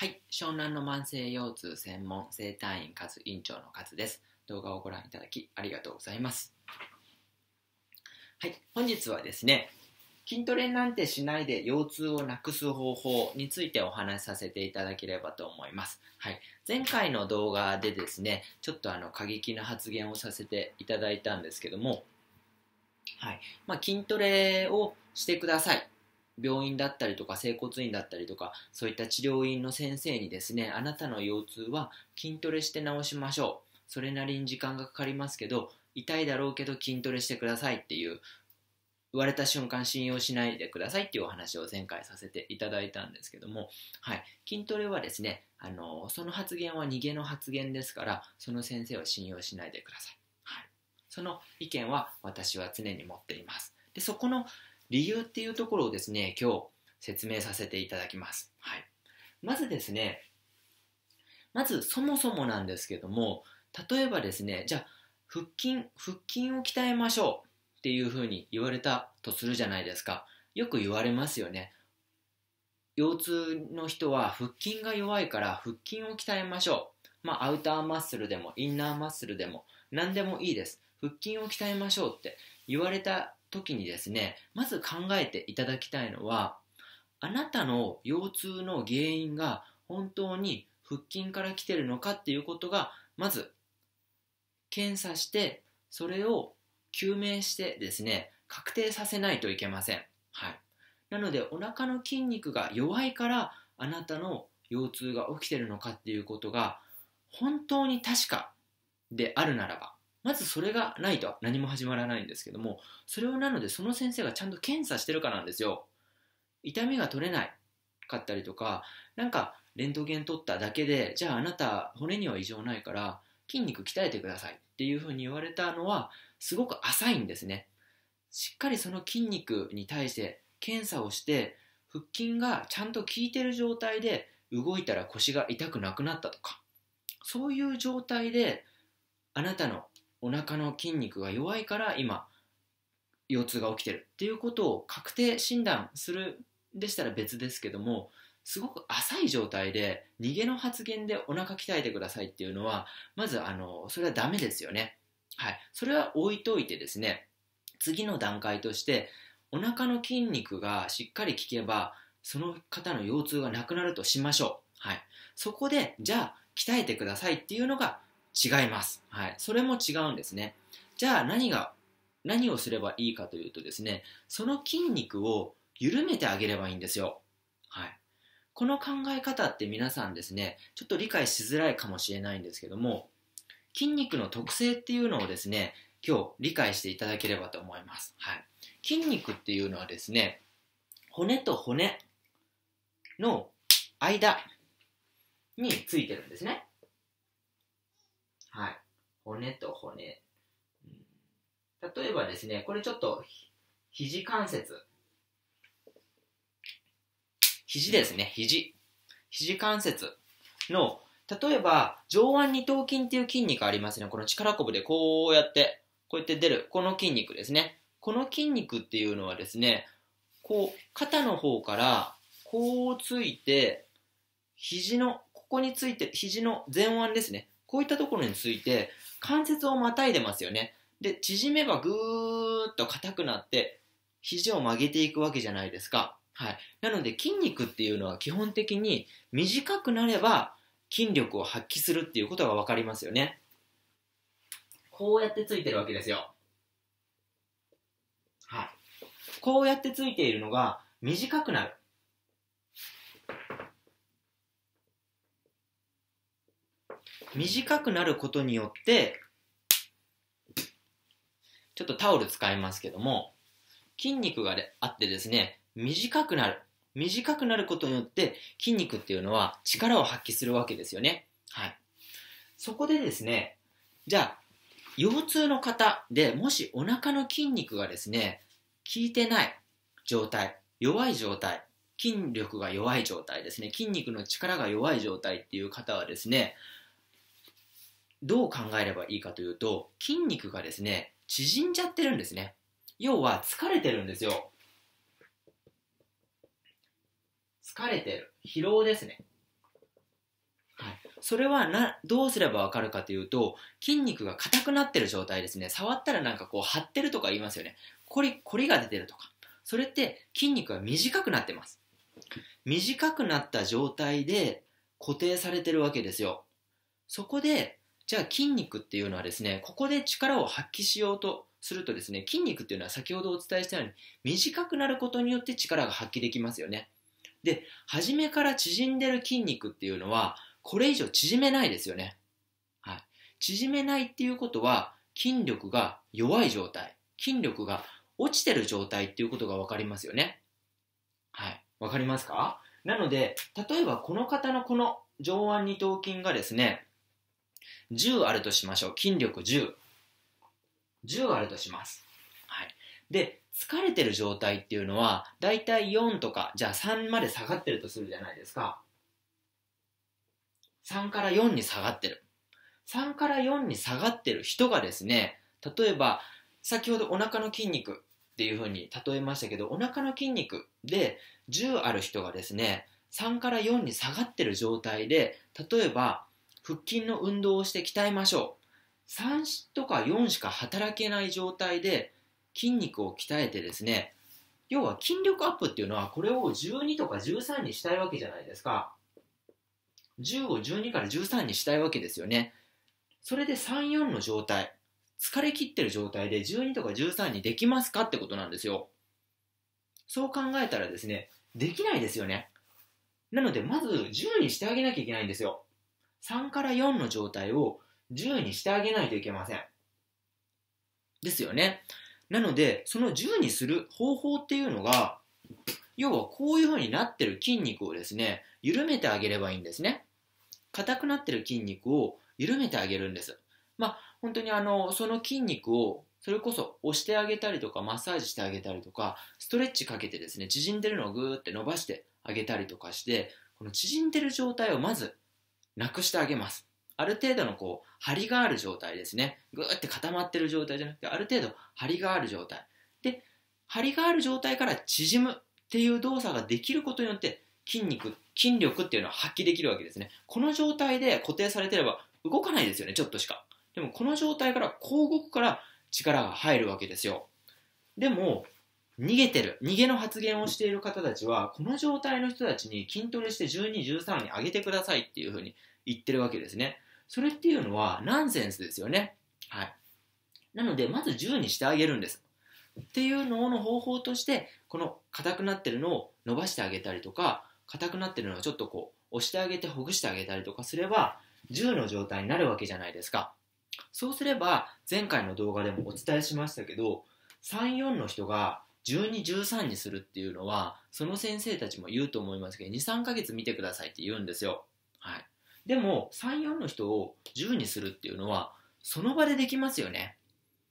はい、湘南の慢性腰痛専門整体院かつ院長の勝です。動画をご覧いただきありがとうございます。はい、本日はですね、筋トレなんてしないで腰痛をなくす方法についてお話しさせていただければと思います。はい、前回の動画でですね、ちょっとあの過激な発言をさせていただいたんですけども、はい、まあ、筋トレをしてください病院だったりとか整骨院だったりとかそういった治療院の先生にですねあなたの腰痛は筋トレして治しましょうそれなりに時間がかかりますけど痛いだろうけど筋トレしてくださいっていう言われた瞬間信用しないでくださいっていうお話を前回させていただいたんですけども、はい、筋トレはですねあのその発言は逃げの発言ですからその先生を信用しないでください、はい、その意見は私は常に持っていますでそこの理由っていうところをですね、今日説明させていただきます。はい。まずですね、まずそもそもなんですけども、例えばですね、じゃあ、腹筋、腹筋を鍛えましょうっていうふうに言われたとするじゃないですか。よく言われますよね。腰痛の人は腹筋が弱いから腹筋を鍛えましょう。まあ、アウターマッスルでもインナーマッスルでも何でもいいです。腹筋を鍛えましょうって言われた時にですねまず考えていただきたいのはあなたの腰痛の原因が本当に腹筋から来てるのかっていうことがまず検査してそれを究明してですね確定させないといけません、はい、なのでお腹の筋肉が弱いからあなたの腰痛が起きてるのかっていうことが本当に確かであるならばまずそれがないと何も始まらないんですけども、それをなのでその先生がちゃんと検査してるかなんですよ。痛みが取れないかったりとか、なんかレントゲン取っただけで、じゃああなた骨には異常ないから筋肉鍛えてくださいっていうふうに言われたのはすごく浅いんですね。しっかりその筋肉に対して検査をして、腹筋がちゃんと効いてる状態で動いたら腰が痛くなくなったとか、そういう状態であなたのお腹の筋肉が弱いから今腰痛が起きてるっていうことを確定診断するでしたら別ですけどもすごく浅い状態で逃げの発言でお腹鍛えてくださいっていうのはまずあのそれはダメですよねはいそれは置いといてですね次の段階としてお腹の筋肉がしっかり効けばその方の腰痛がなくなるとしましょうはいそこでじゃあ鍛えてくださいっていうのが違います。はい。それも違うんですね。じゃあ何が、何をすればいいかというとですね、その筋肉を緩めてあげればいいんですよ。はい。この考え方って皆さんですね、ちょっと理解しづらいかもしれないんですけども、筋肉の特性っていうのをですね、今日理解していただければと思います。はい。筋肉っていうのはですね、骨と骨の間についてるんですね。はい。骨と骨。うん、例えばですね、これちょっと、肘関節。肘ですね、肘。肘関節の、例えば、上腕二頭筋っていう筋肉ありますね。この力こぶでこうやって、こうやって出る、この筋肉ですね。この筋肉っていうのはですね、こう、肩の方から、こうついて、肘の、ここについて、肘の前腕ですね。こういったところについて関節をまたいでますよね。で、縮めばぐーっと硬くなって、肘を曲げていくわけじゃないですか。はい。なので筋肉っていうのは基本的に短くなれば筋力を発揮するっていうことがわかりますよね。こうやってついてるわけですよ。はい。こうやってついているのが短くなる。短くなることによってちょっとタオル使いますけども筋肉があってですね短くなる短くなることによって筋肉っていうのは力を発揮するわけですよねはいそこでですねじゃあ腰痛の方でもしお腹の筋肉がですね効いてない状態弱い状態筋力が弱い状態ですね筋肉の力が弱い状態っていう方はですねどう考えればいいかというと、筋肉がですね、縮んじゃってるんですね。要は疲れてるんですよ。疲れてる。疲労ですね。はい、それはなどうすればわかるかというと筋肉が硬くなってる状態ですね触ったらなんかこう張ってるとか言いますよねこりこりが出てるとかそれって筋肉が短くなってます短くなった状態で固定されてるわけですよそこでじゃあ筋肉っていうのはですね、ここで力を発揮しようとするとですね、筋肉っていうのは先ほどお伝えしたように短くなることによって力が発揮できますよね。で、初めから縮んでる筋肉っていうのはこれ以上縮めないですよね。はい。縮めないっていうことは筋力が弱い状態、筋力が落ちてる状態っていうことが分かりますよね。はい。わかりますかなので、例えばこの方のこの上腕二頭筋がですね、10あるとしましょう。筋力10。10あるとします。はい。で、疲れてる状態っていうのは、だいたい4とか、じゃあ3まで下がってるとするじゃないですか。3から4に下がってる。3から4に下がってる人がですね、例えば、先ほどお腹の筋肉っていうふうに例えましたけど、お腹の筋肉で10ある人がですね、3から4に下がってる状態で、例えば腹筋の運動をして鍛えましょう3とか4しか働けない状態で筋肉を鍛えてですね要は筋力アップっていうのはこれを12とか13にしたいわけじゃないですか10を12から13にしたいわけですよねそれで34の状態疲れ切ってる状態で12とか13にできますかってことなんですよそう考えたらですねできないですよねなのでまず10にしてあげなきゃいけないんですよ3から4の状態を10にしてあげないといけません。ですよね。なので、その10にする方法っていうのが、要はこういう風になってる筋肉をですね、緩めてあげればいいんですね。硬くなってる筋肉を緩めてあげるんです。まあ、本当にあの、その筋肉をそれこそ押してあげたりとかマッサージしてあげたりとかストレッチかけてですね縮んでるのをぐーって伸ばしてあげたりとかしてこの縮んでる状態をまずなくしてあげます。ある程度のこう、張りがある状態ですね。ぐーって固まってる状態じゃなくて、ある程度張りがある状態。で、張りがある状態から縮むっていう動作ができることによって、筋肉、筋力っていうのは発揮できるわけですね。この状態で固定されてれば動かないですよね、ちょっとしか。でもこの状態から、こう動くから力が入るわけですよ。でも、逃げてる、逃げの発言をしている方たちは、この状態の人たちに筋トレして12、13に上げてくださいっていうふうに言ってるわけですね。それっていうのはナンセンスですよね。はい。なので、まず10にしてあげるんです。っていうのの方法として、この硬くなってるのを伸ばしてあげたりとか、硬くなってるのをちょっとこう、押してあげてほぐしてあげたりとかすれば、10の状態になるわけじゃないですか。そうすれば、前回の動画でもお伝えしましたけど、34の人が12、13にするっていうのは、その先生たちも言うと思いますけど、2、3ヶ月見てくださいって言うんですよ。はい。でも、3、4の人を10にするっていうのは、その場でできますよね。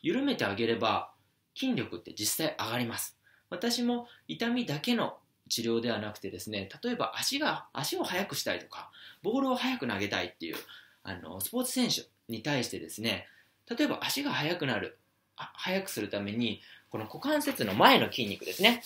緩めてあげれば、筋力って実際上がります。私も痛みだけの治療ではなくてですね、例えば足が、足を速くしたいとか、ボールを速く投げたいっていう、あの、スポーツ選手に対してですね、例えば足が速くなる、速くするために、この股関節の前の筋肉ですね。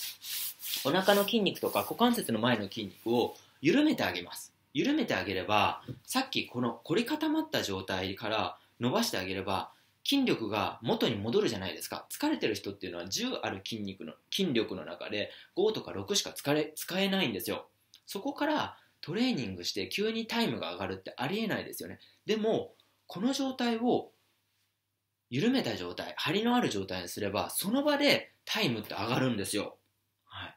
お腹の筋肉とか股関節の前の筋肉を緩めてあげます。緩めてあげれば、さっきこの凝り固まった状態から伸ばしてあげれば、筋力が元に戻るじゃないですか。疲れてる人っていうのは10ある筋肉の、筋力の中で5とか6しか疲れ、使えないんですよ。そこからトレーニングして急にタイムが上がるってありえないですよね。でも、この状態を緩めた状態、張りのある状態にすれば、その場でタイムって上がるんですよ。はい。っ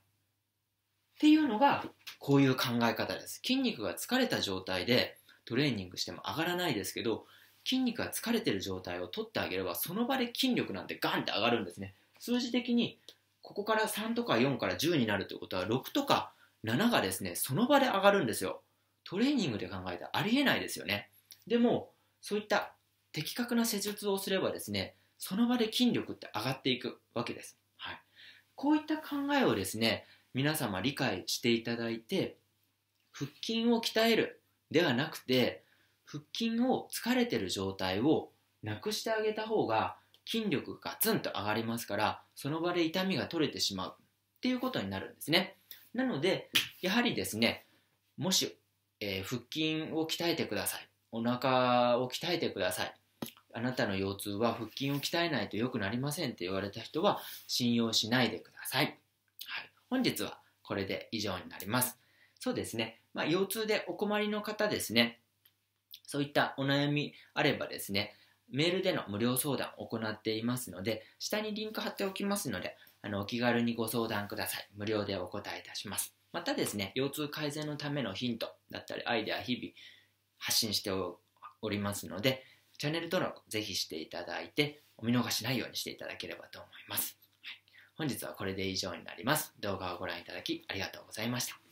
ていうのが、こういう考え方です。筋肉が疲れた状態でトレーニングしても上がらないですけど、筋肉が疲れてる状態を取ってあげれば、その場で筋力なんてガンって上がるんですね。数字的に、ここから3とか4から10になるということは、6とか7がですね、その場で上がるんですよ。トレーニングで考えたらありえないですよね。でも、そういった的確な施術をすればですね、その場で筋力って上がっていくわけです。はい。こういった考えをですね、皆様理解していただいて、腹筋を鍛えるではなくて、腹筋を疲れてる状態をなくしてあげた方が筋力がツンと上がりますから、その場で痛みが取れてしまうっていうことになるんですね。なので、やはりですね、もし、えー、腹筋を鍛えてください。お腹を鍛えてください。あなたの腰痛は腹筋を鍛えないと良くなりませんって言われた人は信用しないでください。はい、本日はこれで以上になります。そうですね、まあ、腰痛でお困りの方ですね、そういったお悩みあればですね、メールでの無料相談を行っていますので、下にリンク貼っておきますので、あのお気軽にご相談ください。無料でお答えいたします。またですね、腰痛改善のためのヒントだったり、アイデア日々発信しておりますので、チャンネル登録ぜひしていただいて、お見逃しないようにしていただければと思います。はい、本日はこれで以上になります。動画をご覧いただきありがとうございました。